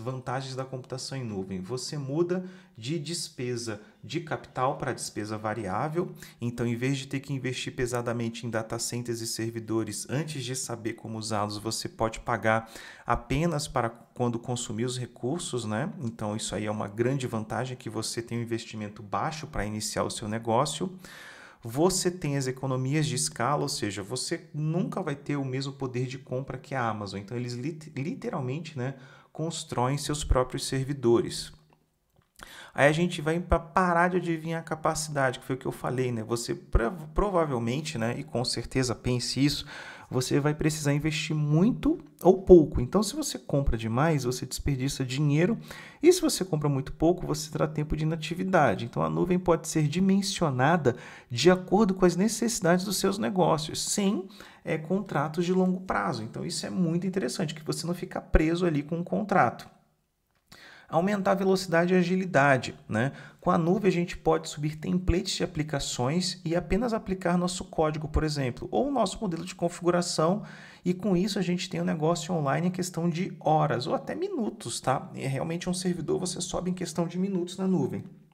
vantagens da computação em nuvem. Você muda de despesa de capital para despesa variável. Então, em vez de ter que investir pesadamente em data centers e servidores antes de saber como usá-los, você pode pagar apenas para quando consumir os recursos, né? Então, isso aí é uma grande vantagem que você tem um investimento baixo para iniciar o seu negócio. Você tem as economias de escala, ou seja, você nunca vai ter o mesmo poder de compra que a Amazon. Então, eles lit literalmente né, constroem seus próprios servidores. Aí a gente vai para parar de adivinhar a capacidade, que foi o que eu falei, né? Você prov provavelmente, né, e com certeza pense isso, você vai precisar investir muito ou pouco. Então, se você compra demais, você desperdiça dinheiro, e se você compra muito pouco, você terá tempo de inatividade. Então, a nuvem pode ser dimensionada de acordo com as necessidades dos seus negócios, sem é, contratos de longo prazo. Então, isso é muito interessante, que você não fica preso ali com um contrato aumentar a velocidade e agilidade. Né? Com a nuvem, a gente pode subir templates de aplicações e apenas aplicar nosso código, por exemplo, ou nosso modelo de configuração, e com isso a gente tem um negócio online em questão de horas ou até minutos. Tá? É realmente um servidor você sobe em questão de minutos na nuvem.